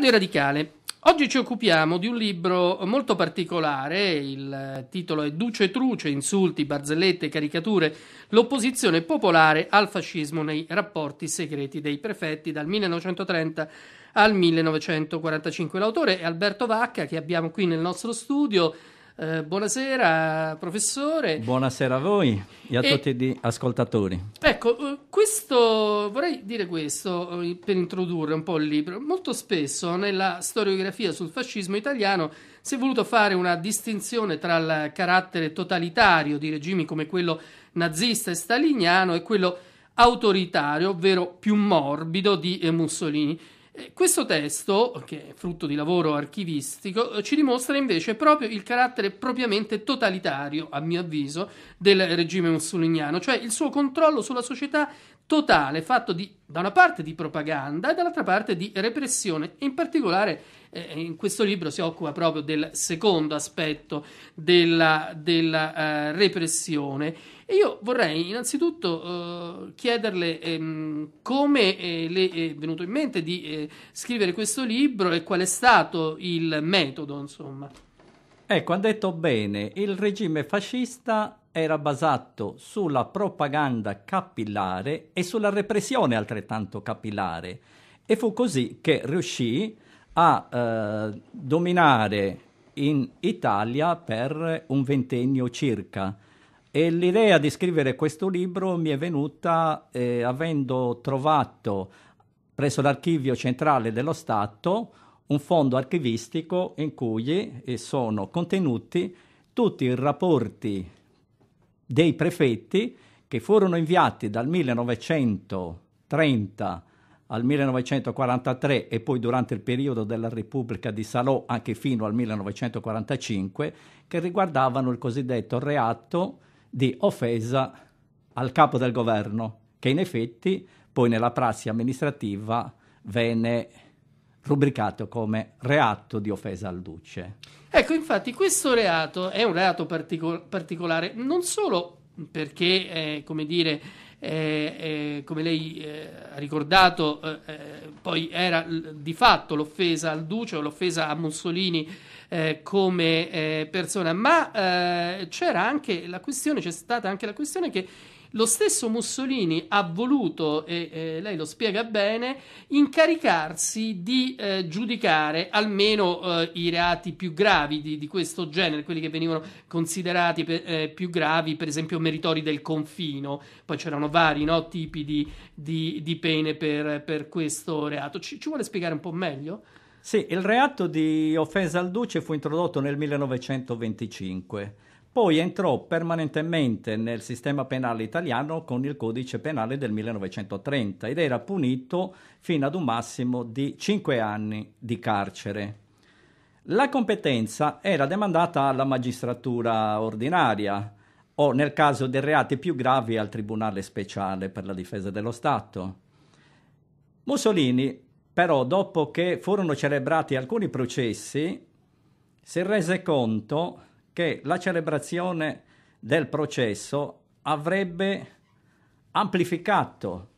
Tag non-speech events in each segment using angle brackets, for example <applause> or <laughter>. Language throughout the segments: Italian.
Radio Radicale. Oggi ci occupiamo di un libro molto particolare, il titolo è Duce Truce, insulti, barzellette, caricature, l'opposizione popolare al fascismo nei rapporti segreti dei prefetti dal 1930 al 1945. L'autore è Alberto Vacca che abbiamo qui nel nostro studio eh, buonasera professore. Buonasera a voi e a e, tutti gli ascoltatori. Ecco, eh, questo, vorrei dire questo eh, per introdurre un po' il libro. Molto spesso nella storiografia sul fascismo italiano si è voluto fare una distinzione tra il carattere totalitario di regimi come quello nazista e staliniano e quello autoritario, ovvero più morbido di Mussolini. Eh, questo testo, che è frutto di lavoro archivistico, eh, ci dimostra invece proprio il carattere propriamente totalitario, a mio avviso, del regime mussoliniano, cioè il suo controllo sulla società totale, fatto di, da una parte di propaganda e dall'altra parte di repressione, in particolare eh, in questo libro si occupa proprio del secondo aspetto della, della uh, repressione e io vorrei innanzitutto eh, chiederle ehm, come eh, le è venuto in mente di eh, scrivere questo libro e qual è stato il metodo, insomma. Ecco, ha detto bene, il regime fascista era basato sulla propaganda capillare e sulla repressione altrettanto capillare e fu così che riuscì a eh, dominare in Italia per un ventennio circa e l'idea di scrivere questo libro mi è venuta eh, avendo trovato presso l'archivio centrale dello Stato un fondo archivistico in cui eh, sono contenuti tutti i rapporti dei prefetti che furono inviati dal 1930 al 1943 e poi durante il periodo della Repubblica di Salò anche fino al 1945 che riguardavano il cosiddetto reato di offesa al capo del governo, che in effetti poi nella prassi amministrativa venne rubricato come reato di offesa al duce. Ecco, infatti questo reato è un reato particol- particolare non solo perché, eh, come dire, eh, eh, come lei eh, ha ricordato, eh, poi era di fatto l'offesa al Duce o l'offesa a Mussolini come persona, ma c'era anche la questione, c'è stata anche la questione che lo stesso Mussolini ha voluto, e eh, lei lo spiega bene, incaricarsi di eh, giudicare almeno eh, i reati più gravi di, di, questo genere, quelli che venivano considerati per, eh, più gravi, per esempio meritori del confino, poi c'erano vari no, tipi di, di, di pene per, per, questo reato. Ci, ci vuole spiegare un po' meglio? Sì, il reato di offesa al duce fu introdotto nel 1925 poi entrò permanentemente nel sistema penale italiano con il codice penale del 1930 ed era punito fino ad un massimo di 5 anni di carcere. La competenza era demandata alla magistratura ordinaria o nel caso dei reati più gravi al Tribunale speciale per la difesa dello Stato. Mussolini però dopo che furono celebrati alcuni processi si rese conto che la celebrazione del processo avrebbe amplificato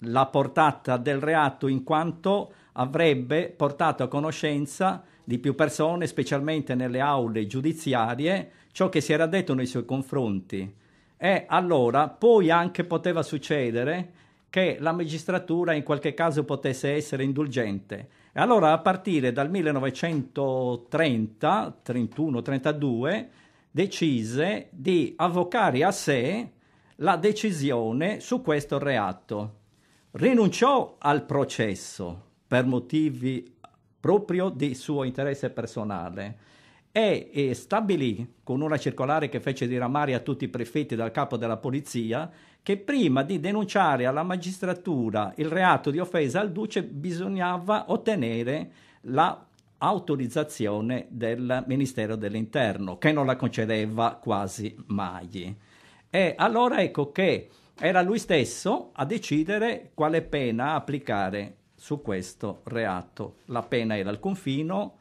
la portata del reato in quanto avrebbe portato a conoscenza di più persone, specialmente nelle aule giudiziarie, ciò che si era detto nei suoi confronti. E allora poi anche poteva succedere che la magistratura in qualche caso potesse essere indulgente. E allora a partire dal 1930, 31, 32, decise di avvocare a sé la decisione su questo reato. Rinunciò al processo per motivi proprio di suo interesse personale e, e stabilì con una circolare che fece diramare a tutti i prefetti dal capo della polizia che prima di denunciare alla magistratura il reato di offesa al duce bisognava ottenere la autorizzazione del Ministero dell'Interno, che non la concedeva quasi mai. E allora ecco che era lui stesso a decidere quale pena applicare su questo reato. La pena era il confino,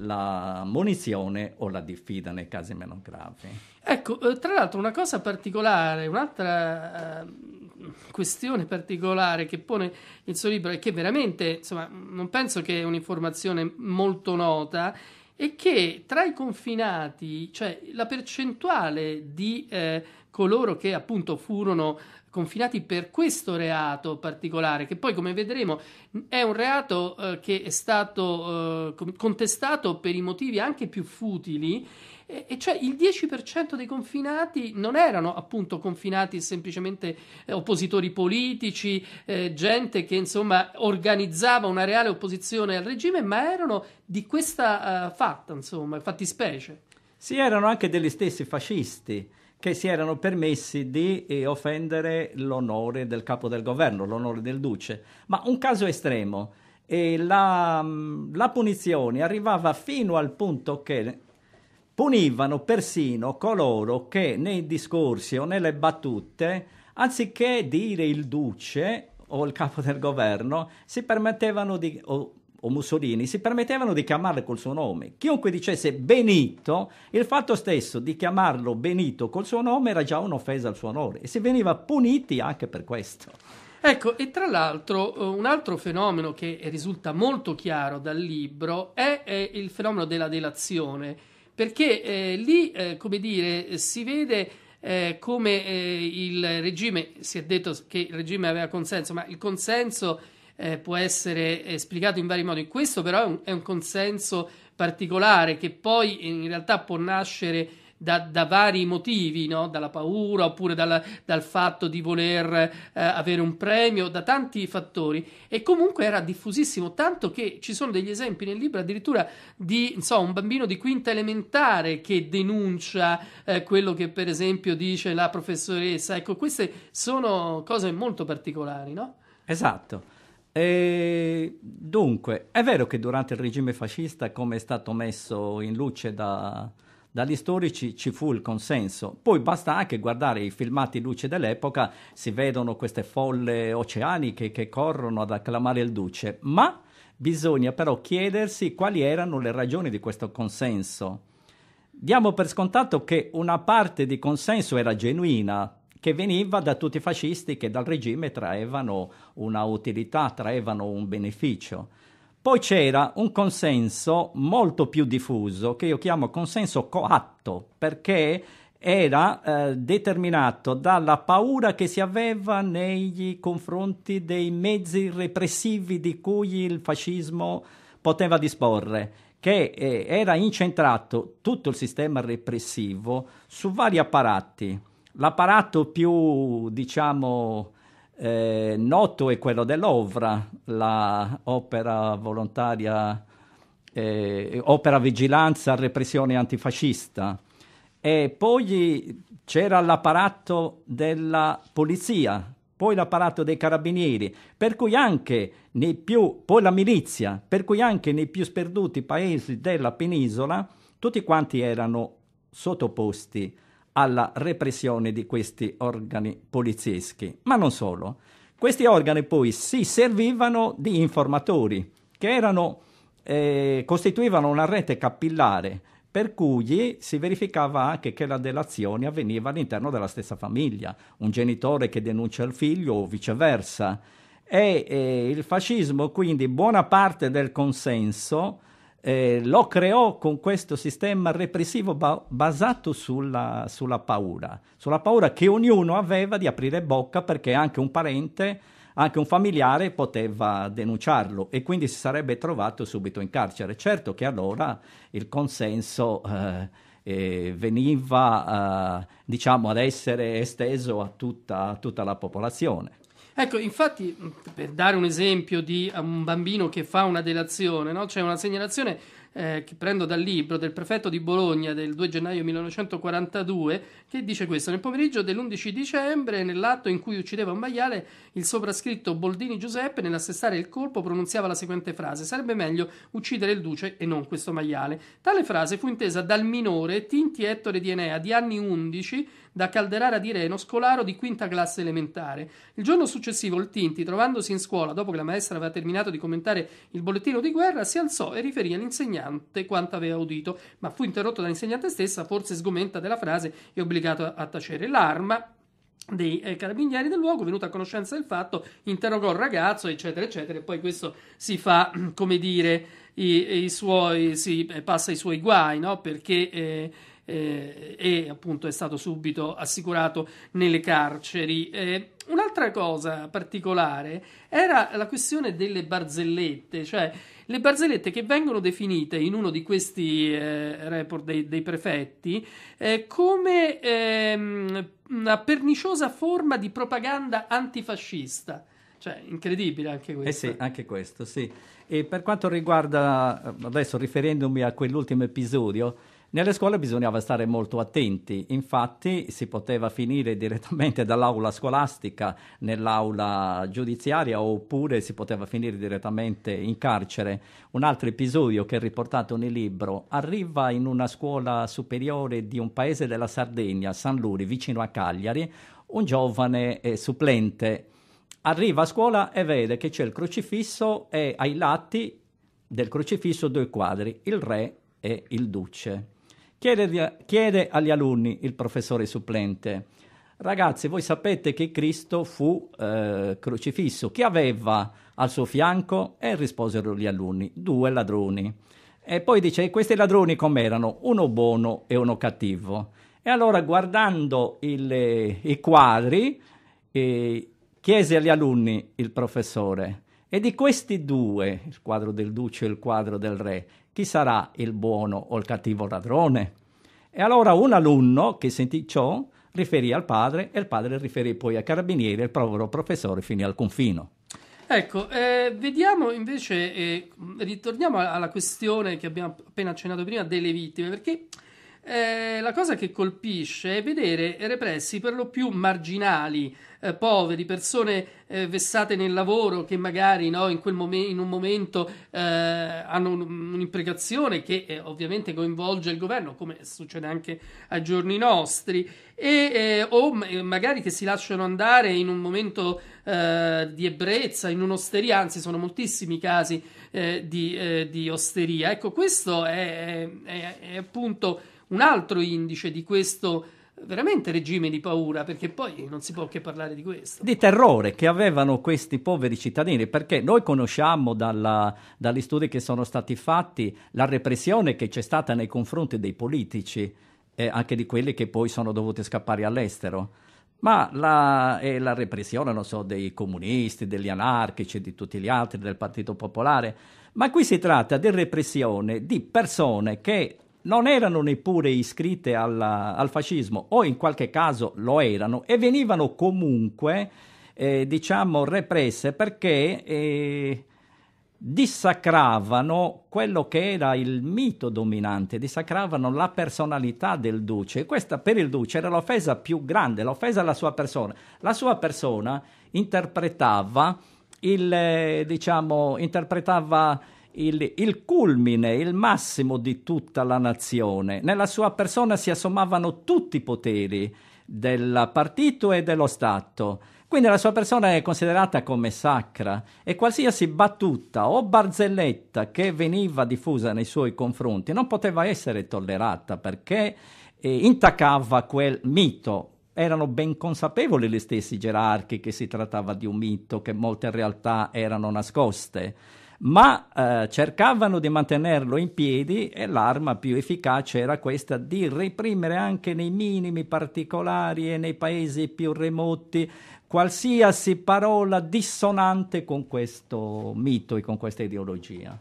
la munizione o la diffida nei casi meno gravi. Ecco, eh, tra l'altro una cosa particolare, un'altra ehm, questione particolare che pone il suo libro è che veramente, insomma, non penso che è un'informazione molto nota, è che tra i confinati, cioè la percentuale di eh, coloro che appunto furono confinati per questo reato particolare, che poi, come vedremo, è un reato eh, che è stato eh, contestato per i motivi anche più futili. E, e cioè il 10% dei confinati non erano appunto confinati semplicemente eh, oppositori politici, eh, gente che insomma organizzava una reale opposizione al regime, ma erano di questa eh, fatta, insomma, fattispecie. Sì, erano anche degli stessi fascisti che si erano permessi di eh, offendere l'onore del capo del governo, l'onore del duce. Ma un caso estremo. La, mm, la, punizione arrivava fino al punto che punivano persino coloro che nei discorsi o nelle battute, anziché dire il duce o il capo del governo, si permettevano di, o o Mussolini si permettevano di chiamarle col suo nome. Chiunque dicesse Benito, il fatto stesso di chiamarlo Benito col suo nome era già un'offesa al suo onore e si veniva puniti anche per questo. Ecco, e tra l'altro eh, un altro fenomeno che risulta molto chiaro dal libro è, è il fenomeno della delazione, perché eh, lì, eh, come dire, si vede eh, come eh, il regime, si è detto che il regime aveva consenso, ma il consenso eh, può essere eh, spiegato in vari modi. Questo però è un, è un, consenso particolare che poi in realtà può nascere da, da vari motivi, no? dalla paura oppure dalla, dal fatto di voler eh, avere un premio, da tanti fattori e comunque era diffusissimo, tanto che ci sono degli esempi nel libro addirittura di insomma, un bambino di quinta elementare che denuncia eh, quello che per esempio dice la professoressa. Ecco, queste sono cose molto particolari, no? Esatto. E dunque, è vero che durante il regime fascista, come è stato messo in luce da, dagli storici, ci fu il consenso. Poi basta anche guardare i filmati luce dell'epoca, si vedono queste folle oceaniche che corrono ad acclamare il duce. Ma bisogna però chiedersi quali erano le ragioni di questo consenso. Diamo per scontato che una parte di consenso era genuina, che veniva da tutti i fascisti che dal regime traevano una utilità, traevano un beneficio. Poi c'era un consenso molto più diffuso, che io chiamo consenso coatto, perché era eh, determinato dalla paura che si aveva nei confronti dei mezzi repressivi di cui il fascismo poteva disporre, che eh, era incentrato tutto il sistema repressivo su vari apparati, L'apparato più, diciamo, eh, noto è quello dell'OVRA, l'opera volontaria, eh, opera vigilanza, repressione antifascista. E poi c'era l'apparato della polizia, poi l'apparato dei carabinieri, per cui anche nei più, poi la milizia, per cui anche nei più sperduti paesi della penisola tutti quanti erano sottoposti alla repressione di questi organi polizieschi. Ma non solo. Questi organi poi si servivano di informatori che erano, eh, costituivano una rete capillare per cui si verificava anche che la delazione avveniva all'interno della stessa famiglia, un genitore che denuncia il figlio o viceversa. E eh, il fascismo quindi buona parte del consenso eh, lo creò con questo sistema repressivo ba- basato sulla, sulla, paura, sulla paura che ognuno aveva di aprire bocca perché anche un parente, anche un familiare poteva denunciarlo e quindi si sarebbe trovato subito in carcere. Certo che allora il consenso eh, eh, veniva eh, diciamo ad essere esteso a tutta, a tutta la popolazione. Ecco, infatti, per dare un esempio di eh, un bambino che fa una delazione, no? c'è una segnalazione eh, che prendo dal libro del prefetto di Bologna del 2 gennaio 1942 che dice questo: Nel pomeriggio dell'11 dicembre, nell'atto in cui uccideva un maiale, il soprascritto Boldini Giuseppe, nell'assestare il colpo, pronunziava la seguente frase: Sarebbe meglio uccidere il duce e non questo maiale. Tale frase fu intesa dal minore Tinti Ettore di Enea di anni 11 da Calderara di Reno, scolaro di quinta classe elementare. Il giorno successivo il Tinti, trovandosi in scuola dopo che la maestra aveva terminato di commentare il bollettino di guerra, si alzò e riferì all'insegnante quanto aveva udito, ma fu interrotto dall'insegnante stessa, forse sgomenta della frase e obbligato a tacere. L'arma, dei eh, carabinieri del luogo, venuta a conoscenza del fatto, interrogò il ragazzo, eccetera, eccetera, e poi questo si fa, <clears throat> come dire, i, i suoi, si eh, passa i suoi guai, no? Perché eh, eh, e appunto è stato subito assicurato nelle carceri. Eh, un'altra cosa particolare era la questione delle barzellette, cioè le barzellette che vengono definite in uno di questi eh, report dei, dei prefetti eh, come ehm, una perniciosa forma di propaganda antifascista. Cioè, incredibile anche eh questo. Eh sì, anche questo, sì. E per quanto riguarda, eh, adesso riferendomi a quell'ultimo episodio, nelle scuole bisognava stare molto attenti, infatti si poteva finire direttamente <laughs> dall'aula scolastica nell'aula giudiziaria oppure si poteva finire direttamente in carcere. Un altro episodio che è riportato nel libro arriva in una scuola superiore di un paese della Sardegna, San Luri, vicino a Cagliari, un giovane eh, supplente. Arriva a scuola e vede che c'è il crocifisso e ai lati del crocifisso due quadri, il re e il duce. Chiede, chiede agli alunni il professore supplente, ragazzi voi sapete che Cristo fu eh, crocifisso, chi aveva al suo fianco? E risposero gli alunni, due ladroni. E poi dice, questi ladroni com'erano? Uno buono e uno cattivo. E allora guardando il, eh, i quadri, eh, chiese agli alunni il professore, e di questi due, il quadro del duce e il quadro del re, chi sarà il buono o il cattivo ladrone? E allora un alunno che sentì ciò riferì al padre e il padre riferì poi ai carabinieri e il povero professore finì al confino. Ecco, eh, vediamo invece, eh, ritorniamo alla questione che abbiamo appena accennato prima delle vittime, perché eh, la cosa che colpisce è vedere repressi per lo più marginali, eh, poveri, persone eh, vessate nel lavoro che magari no, in, momen- in, un momento eh, hanno un- un'imprecazione che eh, ovviamente coinvolge il governo, come succede anche ai giorni nostri, e, eh, o m- magari che si lasciano andare in un momento di ebbrezza, in un'osteria, anzi sono moltissimi casi di, di, osteria. Ecco, questo è, è, è appunto un altro indice di questo eh, veramente regime di paura, perché poi non si può che parlare di questo. Di terrore che avevano questi poveri cittadini, perché noi conosciamo dalla, dagli studi che sono stati fatti la repressione che c'è stata nei confronti dei politici e anche di quelli che poi sono dovuti scappare all'estero. Ma la, eh, la repressione, so, dei comunisti, degli anarchici, di tutti gli altri, del Partito Popolare. Ma qui si tratta di repressione di persone che non erano neppure iscritte alla, al fascismo o in qualche caso lo erano e venivano comunque, eh, diciamo, represse perché eh, dissacravano quello che era il mito dominante, dissacravano la personalità del duce. E questa per il duce era l'offesa più grande, l'offesa alla sua persona. La sua persona interpretava il, eh, diciamo, interpretava il, il, culmine, il massimo di tutta la nazione. Nella sua persona si assommavano tutti i poteri del partito e dello Stato. Quindi la sua persona è considerata come sacra e qualsiasi battuta o barzelletta che veniva diffusa nei suoi confronti non poteva essere tollerata perché eh, intaccava quel mito. Erano ben consapevoli gli stessi gerarchi che si trattava di un mito, che molte realtà erano nascoste ma eh, cercavano di mantenerlo in piedi e l'arma più efficace era questa di reprimere anche nei minimi particolari e nei paesi più remoti qualsiasi parola dissonante con questo mito e con questa ideologia.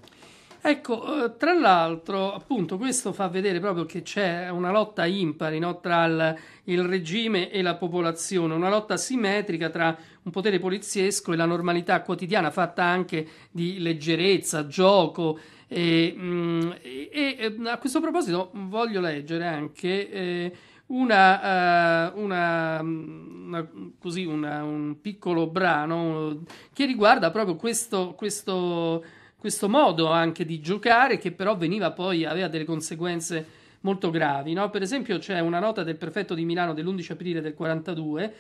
Ecco, eh, tra l'altro, appunto, questo fa vedere proprio che c'è una lotta impari no, tra il, il, regime e la popolazione, una lotta simmetrica tra un potere poliziesco e la normalità quotidiana, fatta anche di leggerezza, gioco. E, mm, e, e a questo proposito voglio leggere anche eh, una, uh, una, mm, una, così, un piccolo brano che riguarda proprio questo, questo questo modo anche di giocare che però veniva poi, aveva delle conseguenze molto gravi. No? Per esempio c'è una nota del prefetto di Milano dell'11 aprile del 42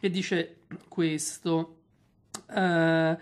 che dice questo. Uh,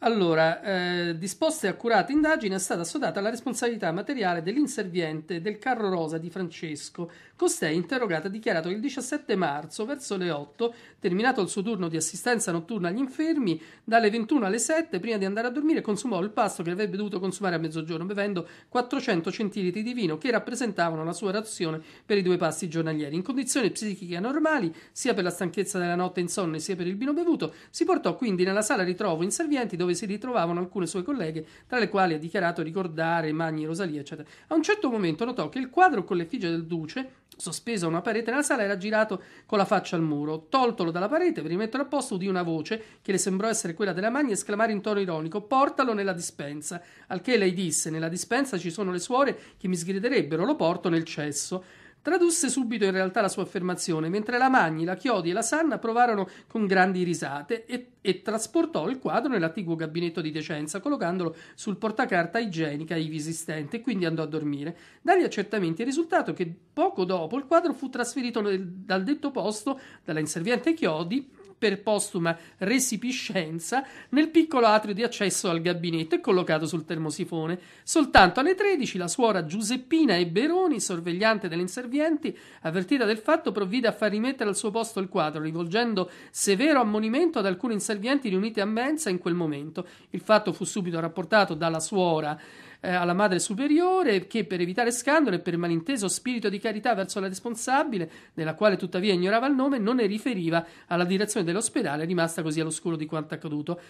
allora, eh, disposta e accurata indagine è stata assodata la responsabilità materiale dell'inserviente del carro rosa di Francesco, Costei, interrogata, ha dichiarato che il 17 marzo, verso le 8, terminato il suo turno di assistenza notturna agli infermi, dalle 21 alle 7, prima di andare a dormire, consumò il pasto che avrebbe dovuto consumare a mezzogiorno, bevendo 400 centilitri di vino che rappresentavano la sua razione per i due pasti giornalieri. In condizioni psichiche anormali, sia per la stanchezza della notte insonne sia per il vino bevuto, si portò quindi nella sala ritrovo in Servienti dove si ritrovavano alcune sue colleghe, tra le quali ha dichiarato ricordare Magni, Rosalia, eccetera. A un certo momento notò che il quadro con l'effigie del duce Sospeso a una parete nella sala, era girato con la faccia al muro. Toltolo dalla parete per rimetterlo a posto, udì una voce che le sembrò essere quella della magna esclamare in tono ironico: Portalo nella dispensa. Al che lei disse: Nella dispensa ci sono le suore che mi sgriderebbero, lo porto nel cesso. Tradusse subito in realtà la sua affermazione, mentre la Magni, la Chiodi e la Sanna provarono con grandi risate e, e trasportò il quadro nell'attiguo gabinetto di decenza, collocandolo sul portacarta igienica ivi esistente, e quindi andò a dormire. Dagli accertamenti è risultato che poco dopo il quadro fu trasferito nel, dal detto posto dalla inserviente Chiodi per postuma resipiscenza nel piccolo atrio di accesso al gabinetto e collocato sul termosifone. Soltanto alle 13 la suora Giuseppina Eberoni, sorvegliante delle inservienti, avvertita del fatto, provvide a far rimettere al suo posto il quadro, rivolgendo severo ammonimento ad alcuni inservienti riuniti a mensa in quel momento. Il fatto fu subito rapportato dalla suora eh, alla madre superiore che per evitare scandalo e per malinteso spirito di carità verso la responsabile, della quale tuttavia ignorava il nome, non ne riferiva alla direzione dell'ospedale, rimasta così all'oscuro di quanto accaduto.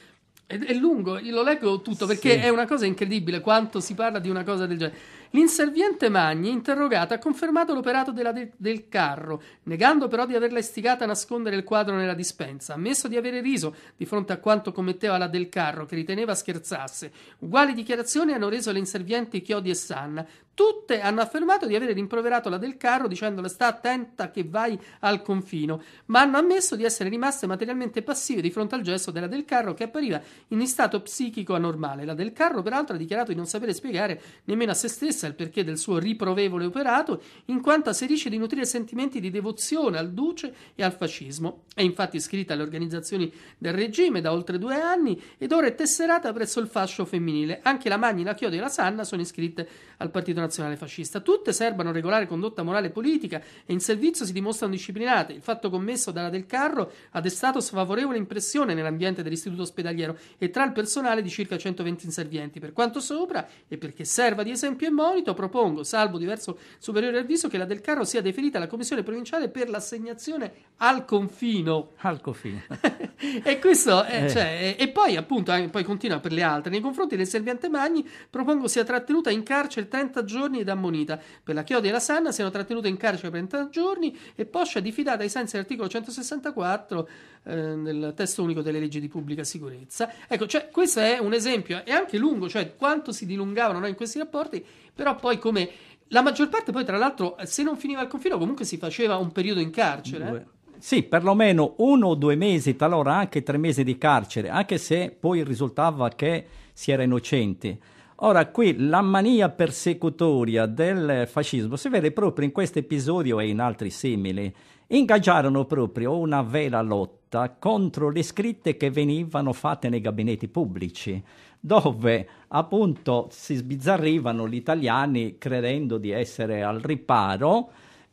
È, è lungo, lo leggo tutto perché sì. è una cosa incredibile quanto si parla di una cosa del genere. L'inserviente Magni, interrogata, ha confermato l'operato de- del carro, negando però di averla istigata a nascondere il quadro nella dispensa. Ha ammesso di avere riso di fronte a quanto commetteva la del carro, che riteneva scherzasse. Uguali dichiarazioni hanno reso le inservienti Chiodi e Sanna, Tutte hanno affermato di avere rimproverato la del carro dicendole sta attenta che vai al confino, ma hanno ammesso di essere rimaste materialmente passive di fronte al gesto della del carro che appariva in stato psichico anormale. La del carro peraltro ha dichiarato di non sapere spiegare nemmeno a se stessa il perché del suo riprovevole operato, in quanto asserisce di nutrire sentimenti di devozione al duce e al fascismo. È infatti iscritta alle organizzazioni del regime da oltre due anni ed ora è tesserata presso il fascio femminile. Anche la Magni, la Chiodi e la Sanna sono iscritte al Partito Nazionale nazionale fascista. Tutte serbano regolare condotta morale e politica e in servizio si dimostrano disciplinate. Il fatto commesso dalla Del Carro ha destato sfavorevole impressione nell'ambiente dell'istituto ospedaliero e tra il personale di circa 120 inservienti. Per quanto sopra, e perché serva di esempio e monito, propongo, salvo diverso superiore avviso, che la Del Carro sia deferita alla Commissione provinciale per l'assegnazione al confino. Al confino. <laughs> e questo, eh. cioè, e, e, poi appunto, eh, poi continua per le altre. Nei confronti del servente Magni propongo sia trattenuta in carcere 30 giorni giorni ed ammonita. Per la Chiodi e la Sanna siano trattenute in carcere per 30 giorni e Poscia diffidata ai sensi dell'articolo 164 eh, nel testo unico delle leggi di pubblica sicurezza. Ecco, cioè, questo è un esempio, è anche lungo, cioè quanto si dilungavano no, in questi rapporti, però poi come la maggior parte poi tra l'altro se non finiva il confino comunque si faceva un periodo in carcere. Eh. Due. Sì, perlomeno uno o due mesi, talora anche tre mesi di carcere, anche se poi risultava che si era innocenti. Ora, qui la mania persecutoria del fascismo si vede proprio in questo episodio e in altri simili. Ingaggiarono proprio una vera lotta contro le scritte che venivano fatte nei gabinetti pubblici, dove appunto si sbizzarrivano gli italiani credendo di essere al riparo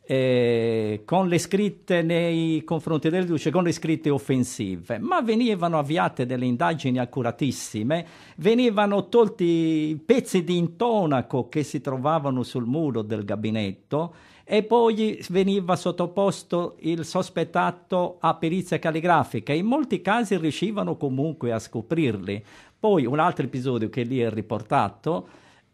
eh, con le scritte nei confronti del duce, con le scritte offensive, ma venivano avviate delle indagini accuratissime, venivano tolti i pezzi di intonaco che si trovavano sul muro del gabinetto e poi veniva sottoposto il sospettato a perizia calligrafica. In molti casi riuscivano comunque a scoprirli. Poi un altro episodio che lì è riportato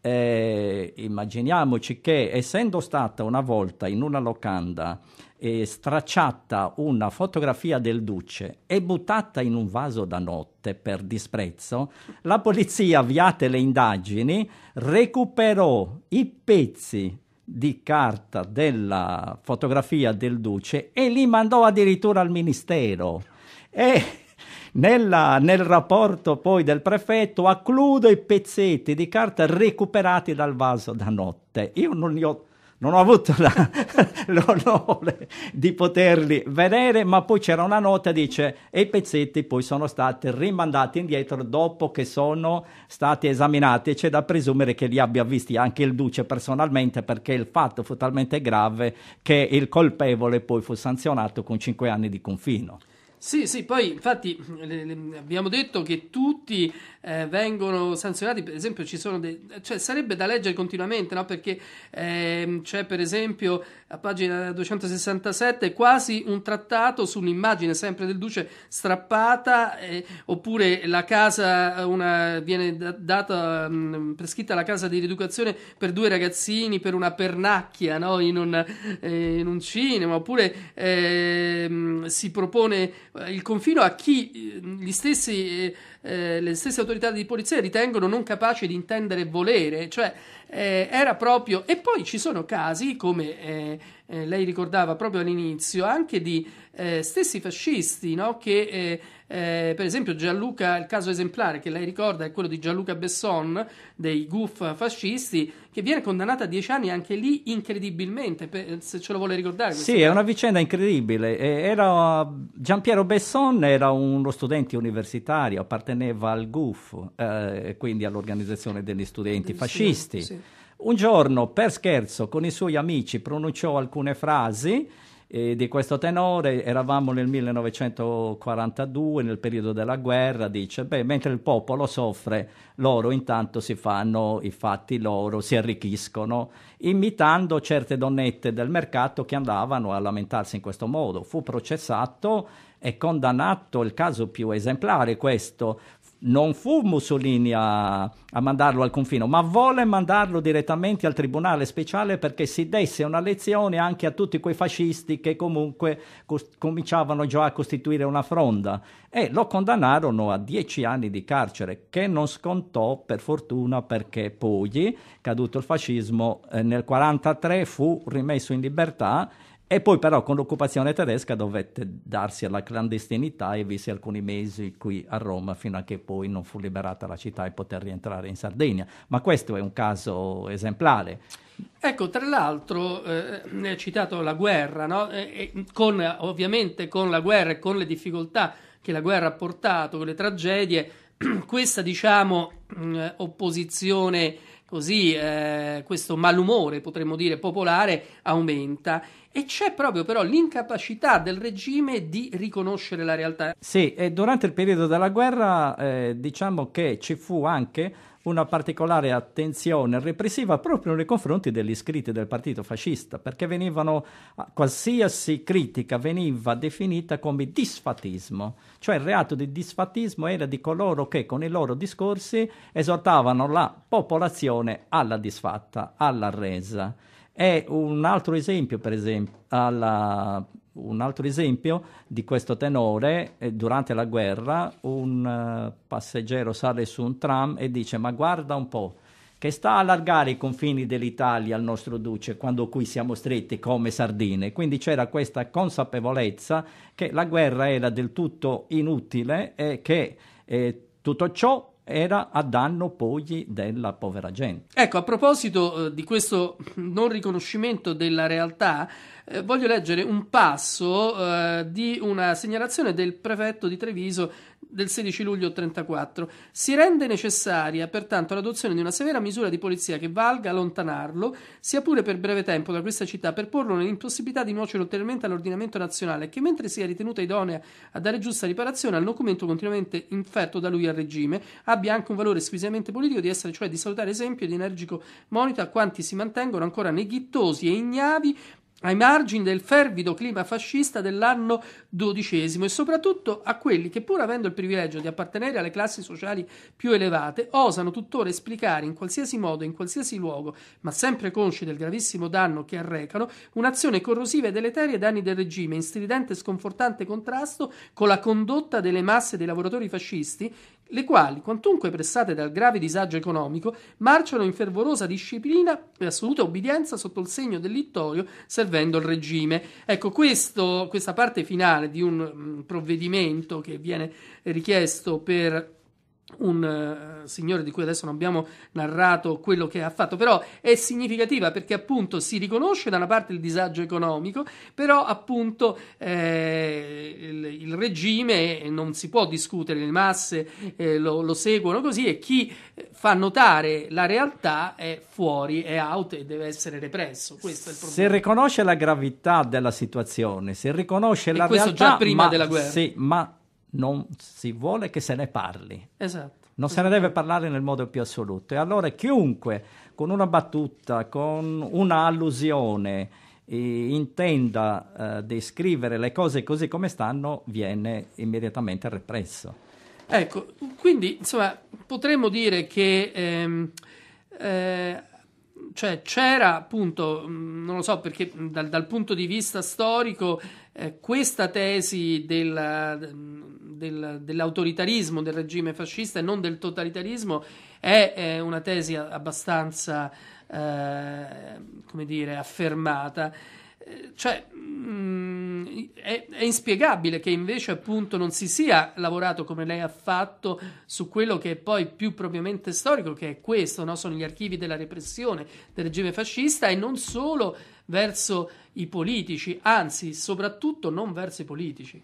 eh, immaginiamoci che essendo stata una volta in una locanda eh, stracciata una fotografia del duce e buttata in un vaso da notte per disprezzo, la polizia, avviate le indagini, recuperò i pezzi di carta della fotografia del duce e li mandò addirittura al ministero. E nella, nel rapporto poi del prefetto accludo i pezzetti di carta recuperati dal vaso da notte. Io non li ho non ho avuto la, <laughs> l'onore di poterli vedere, ma poi c'era una nota dice e i pezzetti poi sono stati rimandati indietro dopo che sono stati esaminati, c'è da presumere che li abbia visti anche il duce personalmente perché il fatto fu talmente grave che il colpevole poi fu sanzionato con 5 anni di confino. Sì, sì, poi infatti abbiamo detto che tutti eh, vengono sanzionati, per esempio ci sono dei... cioè sarebbe da leggere continuamente, no? Perché ehm, c'è per esempio a pagina 267 quasi un trattato sull'immagine sempre del duce strappata, eh, oppure la casa, una, viene data, mh, mm, prescritta la casa di rieducazione per due ragazzini per una pernacchia, no? In un, eh, in un cinema, oppure ehm, si propone eh, il confino a chi eh, stessi, eh, eh, le stesse autorità di polizia ritengono non capaci di intendere e volere, cioè eh, era proprio... E poi ci sono casi, come eh, eh, lei ricordava proprio all'inizio, anche di eh, stessi fascisti, no? che eh, eh, per esempio Gianluca, il caso esemplare che lei ricorda è quello di Gianluca Besson, dei goof fascisti, che viene condannato a dieci anni anche lì incredibilmente, per, se ce lo vuole ricordare. Sì, cosa. è una vicenda incredibile. Era, Giampiero Besson era uno studente universitario, apparteneva al GUF, eh, quindi all'organizzazione degli studenti degli fascisti. Studenti, un giorno, per scherzo, con i suoi amici pronunciò alcune frasi eh, di questo tenore, eravamo nel 1942, nel periodo della guerra, dice, beh, mentre il popolo soffre, loro intanto si fanno i fatti loro, si arricchiscono, imitando certe donnette del mercato che andavano a lamentarsi in questo modo. Fu processato e condannato, il caso più esemplare questo, non fu Mussolini a, a, mandarlo al confino, ma volle mandarlo direttamente al tribunale speciale perché si desse una lezione anche a tutti quei fascisti che comunque cost- cominciavano già a costituire una fronda e lo condannarono a dieci anni di carcere che non scontò per fortuna perché poi, caduto il fascismo, eh, nel 1943 fu rimesso in libertà e poi però con l'occupazione tedesca dovette darsi alla clandestinità e visse alcuni mesi qui a Roma fino a che poi non fu liberata la città e poter rientrare in Sardegna. Ma questo è un caso esemplare. Ecco, tra l'altro, eh, ne hai citato la guerra, no? e, e con, ovviamente con la guerra e con le difficoltà che la guerra ha portato, con le tragedie, <clears throat> questa diciamo, mh, mm, opposizione così eh, questo malumore, potremmo dire, popolare aumenta e c'è proprio però l'incapacità del regime di riconoscere la realtà. Sì, e durante il periodo della guerra eh, diciamo che ci fu anche una particolare attenzione repressiva proprio nei confronti degli iscritti del partito fascista, perché venivano, qualsiasi critica veniva definita come disfatismo, cioè il reato di disfatismo era di coloro che con i loro discorsi esortavano la popolazione alla disfatta, alla resa. È un altro esempio, per esempio, alla un altro esempio di questo tenore, eh, durante la guerra un eh, passeggero sale su un tram e dice ma guarda un po', che sta a allargare i confini dell'Italia al nostro duce, quando qui siamo stretti come sardine. Quindi c'era questa consapevolezza che la guerra era del tutto inutile e che eh, tutto ciò era a danno poi della povera gente. Ecco, a proposito eh, di questo non riconoscimento della realtà, eh, voglio leggere un passo eh, di una segnalazione del prefetto di Treviso del 16 luglio 34. Si rende necessaria pertanto l'adozione di una severa misura di polizia che valga allontanarlo, sia pure per breve tempo, da questa città, per porlo nell'impossibilità di nuocere ulteriormente all'ordinamento nazionale, che mentre sia ritenuta idonea a dare giusta riparazione al documento continuamente inferto da lui al regime, abbia anche un valore squisitamente politico di essere cioè di salutare esempio e di energico monito a quanti si mantengono ancora neghittosi e ignavi ai margini del fervido clima fascista dell'anno XII e soprattutto a quelli che pur avendo il privilegio di appartenere alle classi sociali più elevate osano tuttora esplicare in qualsiasi modo, in qualsiasi luogo, ma sempre consci del gravissimo danno che arrecano, un'azione corrosiva e deleteria ai danni del regime in stridente e sconfortante contrasto con la condotta delle masse dei lavoratori fascisti le quali, quantunque pressate dal grave disagio economico, marciano in fervorosa disciplina e assoluta obbedienza sotto il segno del littorio, servendo il regime. Ecco, questo, questa parte finale di un mm, provvedimento che viene eh, richiesto per un uh, signore di cui adesso non abbiamo narrato quello che ha fatto, però è significativa perché appunto si riconosce da una parte il disagio economico, però appunto eh, il, il, regime non si può discutere, le masse eh, lo, lo, seguono così e chi eh, fa notare la realtà è fuori, è out e deve essere represso. Questo è il problema. Se riconosce la gravità della situazione, se riconosce e la questo realtà... Questo già prima ma, della guerra. Sì, ma non si vuole che se ne parli. Esatto. Non esatto. se ne esatto. deve parlare nel modo più assoluto. E allora chiunque con una battuta, con una un'allusione, eh, intenda eh, descrivere le cose così come stanno, viene immediatamente represso. Ecco, quindi insomma, potremmo dire che ehm, eh, cioè c'era appunto, mm, non lo so perché dal, dal punto di vista storico eh, questa tesi del, del, dell'autoritarismo del regime fascista e non del totalitarismo è, è una tesi abbastanza, eh, come dire, affermata. Eh, cioè, mh, mm, è, è, inspiegabile che invece appunto non si sia lavorato come lei ha fatto su quello che è poi più propriamente storico, che è questo, no? sono gli archivi della repressione del regime fascista e non solo verso i politici, anzi soprattutto non verso i politici.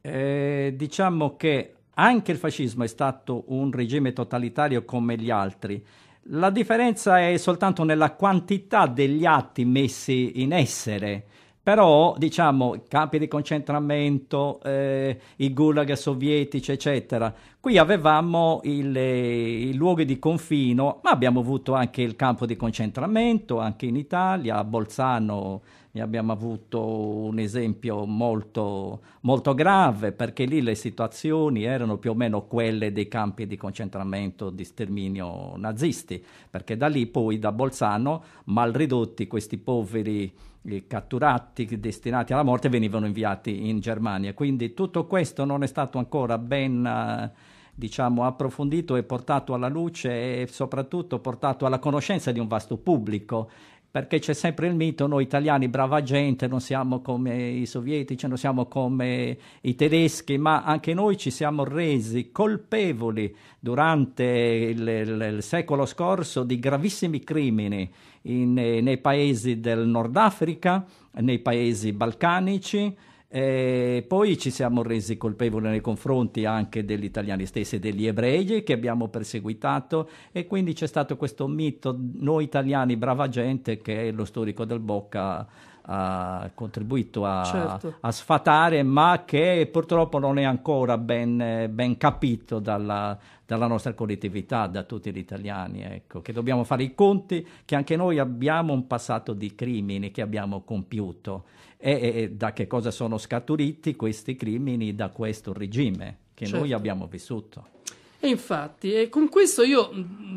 Eh, diciamo che anche il fascismo è stato un regime totalitario come gli altri. La differenza è soltanto nella quantità degli atti messi in essere però, diciamo, campi di concentramento, eh, i gulag sovietici, eccetera. Qui avevamo il, eh, i luoghi di confino, ma abbiamo avuto anche il campo di concentramento, anche in Italia, a Bolzano abbiamo avuto un esempio molto, molto grave perché lì le situazioni erano più o meno quelle dei campi di concentramento di sterminio nazisti, perché da lì poi da Bolzano malridotti questi poveri eh, catturati, destinati alla morte, venivano inviati in Germania. Quindi tutto questo non è stato ancora ben eh, diciamo, approfondito e portato alla luce e soprattutto portato alla conoscenza di un vasto pubblico perché c'è sempre il mito, noi italiani brava gente, non siamo come i sovietici, non siamo come i tedeschi, ma anche noi ci siamo resi colpevoli durante il, il, il secolo scorso di gravissimi crimini in, nei paesi del Nord Africa, nei paesi balcanici, e eh, poi ci siamo resi colpevoli nei confronti anche degli italiani stessi e degli ebrei che abbiamo perseguitato e quindi c'è stato questo mito, noi italiani, brava gente, che lo storico del Bocca ha contribuito a, certo. a, sfatare, ma che purtroppo non è ancora ben, ben capito dalla, dalla, nostra collettività, da tutti gli italiani. Ecco, che dobbiamo fare i conti che anche noi abbiamo un passato di crimini che abbiamo compiuto e, e da che cosa sono scaturiti questi crimini da questo regime che certo. noi abbiamo vissuto. E infatti, e con questo io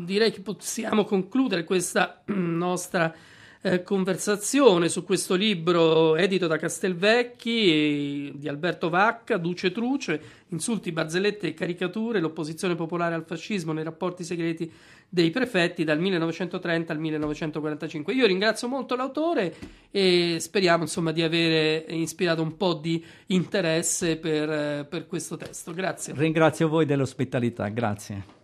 direi che possiamo concludere questa <clears throat> nostra eh, conversazione su questo libro edito da Castelvecchi di Alberto Vacca, Duce Truce, insulti, barzellette e caricature, l'opposizione popolare al fascismo nei rapporti segreti dei prefetti dal 1930 al 1945. Io ringrazio molto l'autore e speriamo insomma, di avere ispirato un po' di interesse per, eh, per questo testo. Grazie. Ringrazio voi dell'ospitalità, grazie.